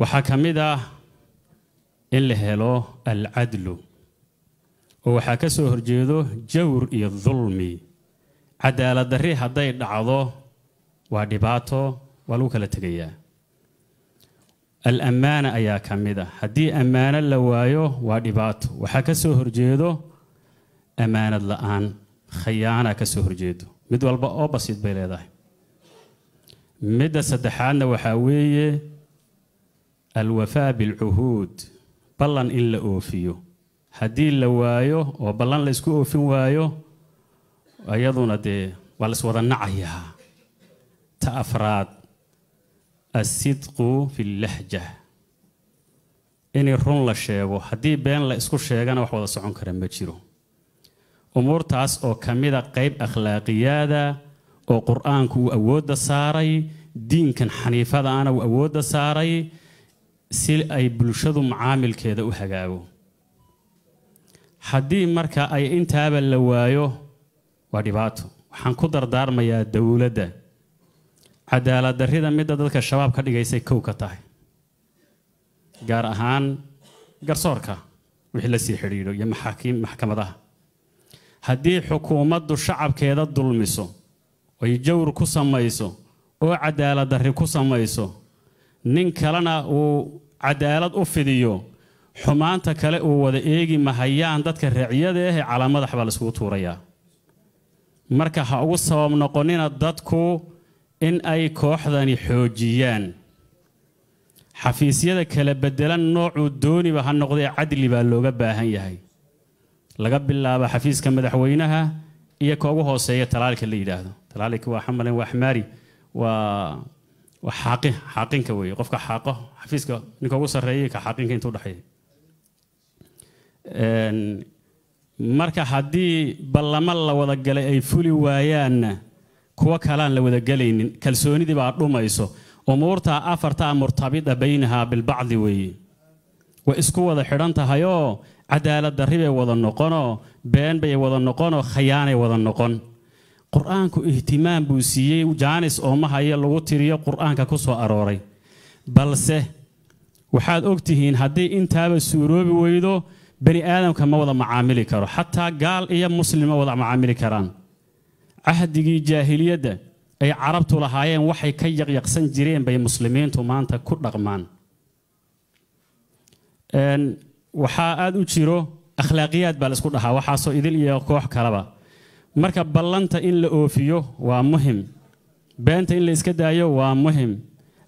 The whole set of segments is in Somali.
waxaa ka mid ah in la helo alcadlu oo waxaa ka soo horjeedo jawr iyo dulmi cadaalad hadday dhacdo waa dhibaato waa lagu kala tegayaa al ammaana ayaa ka mid ah haddii ammaano la waayo waa dhibaato waxaa ka soo horjeedo ammaanad la-aan khayaana ka soo horjeedo mid walba oo basiid bay leedahay midda saddexaadna waxaa weeye alwafaa bilcuhuud ballan in la oofiyo haddii la waayo oo ballan laysku oofin waayo iyaduna dee waa wada nacayaa ta afraad asidqu fi llahja inay run la sheego haddii been la isku sheegana wax wada socon kara ma jiro umuurtaas oo ka mida qayb akhlaaqiyaada oo qur-aanku uu awoodda saaray diinkan xaniifadaana uu awoodda saaray si ay bulshadu macaamilkeeda u hagaago haddii marka ay intaaba la waayo waa dhibaato waxaan ku dardaarmayaa dowladda cadaalad darrida midda dadka shabaab ka dhigaysay kow ka tahay gaar ahaan garsoorka wixii la sii xidhiidho iyo maxaakiim maxkamadaha haddii xukuumaddu shacabkeeda dulmiso ay jawr ku samayso oo cadaalad darri ku samayso nin kalena uu cadaalad u fidiyo xumaanta kale uu wada eegi mahayaan dadka raaciyada ahee calaamadax baa laiskugu tuurayaa marka ha ugu sabab noqonina dadku in ay kooxdani xoojiyaan xafiisyada kala bedelan noocuu dooniba ha noqdee cadli baa looga baahan yahay laga bilaaba xafiiska madaxweynaha iyo ka ugu hooseeya talaalka la yidhaahdo talaalika waa xamalin waa xmaari waa xaaqinka wey qofka xaaqo xafiiska ninka sareeyay ka xaaqinka inta udhexeeya marka haddii ballamo la wadagalay ay fuli waayaanna kuwo kaleaan la wadagelaynin kalsoonidii baa dhumayso umuurtaa afartaa murtabida baynahaa bilbacdi weeye way isku wada xidhan tahayoo cadaalad darribay wada noqonoo been bay wada noqonoo khayaanay wada noqon qur-aanku ihtimaam buu siiyey jaanis ooma lagu tiriyo qur-aanka ku soo arooray balse waxaad og tihiin haddii intaaba suuroobi weydo bani aadamka ma wada macaamili karo xataa gaal iyo muslim ma wada macaamili karaan cahdigii jaahiliyadda ay carabtu lahaayeen waxay ka yaqyaqsan jireen bay muslimiintu maanta ku dhaqmaan waxaa aada u jiro akhlaaqiyaad baa la isku dhahaa waxaasoo idil iyo koox kaleba marka ballanta in la oofiyo waa muhim beenta in la iska daayo waa muhim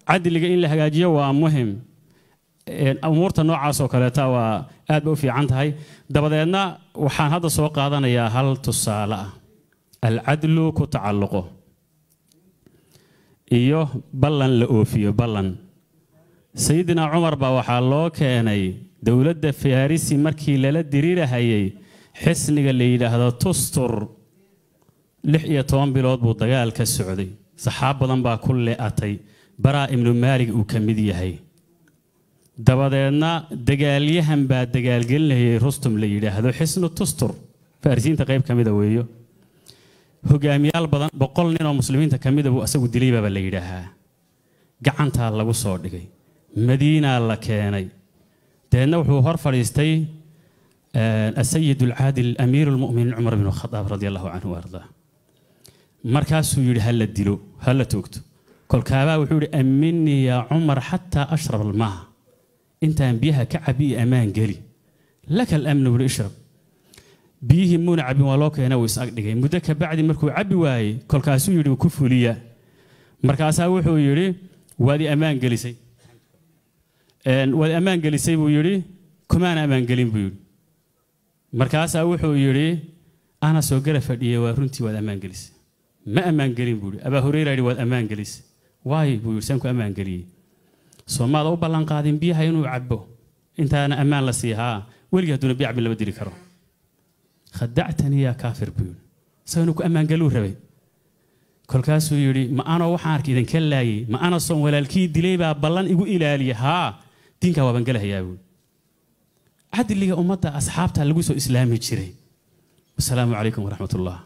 cadliga in la hagaajiyo waa muhim umuurta noocaasoo kaleeta waa aad ba u fiican tahay dabadeedna waxaan hadda soo qaadanayaa hal tusaale ah alcadlu ku tacalluqo iyo ballan la oofiyo ballan sayidina cumar baa waxaa loo keenay dowladda farisi markii lala diriirahayay xisniga la yidhaahdo tustur lix iyo toban bilood buu dagaal ka socday saxaab badan baa ku le-atay baraa ibnu maalig uu ka mid yahay dabadeedna dagaalyahan baa dagaalgelinayay rustum la yidhaahdo xisnu tustur farisiinta qayb ka mida weeyo hogaamiyaal badan boqol nin oo muslimiinta ka mida buu asagu dilaybaaba la yidhaahaa gacantaa lagu soo dhigay madiinaa la keenay dabeedna wuxuu hor fadhiistay eh, asayid alcaadil amiiru lmuminiin cumar bnu khadaab radi allahu canhu ardaa markaasuu yidhi ha la dilo ha la toogto kolkaabaa wuxuu yidhi ammini yaa cumar xataa ashrab almaaha intaan biyaha ka cabi iyo ammaan geli laka alamnu wuhi ishrab biyihii muuna cabin waa loo keena wuu isagdhigay muddo kabacdi markuu cabbi waayey kolkaasuu yidhi ku fuliya markaasaa wuxuu yidhi waad i ammaan gelisay waad ammaan gelisay buu yidhi kumaana ammaan gelin buu yidhi markaasaa wuxuu yidhi anaa soo gara fadhiyey waa runtii waad ammaan gelisay ma ammaangelin buui abaa hureyra yidhi waad ammaan gelis waay buu yidhi saan ku ammaan geliyey soomaada u ballan qaadin biyaha inuu cabbo intaana ammaan la sii haa weligii haduuna biya cabin lama dili karo khadactanii yaa kaafir buu yidhi isagoo inuu ku ammaangeluu rabay kolkaasuu yidhi ma anoo waxaan arki idinka laayay ma ana soon walaalkii dilay baa ballan igu ilaaliya haa diinkaa waaban gelahayaa buui cadliga ummadda asxaabta lagu soo islaami jiray wasalaamu calaykum waraxmat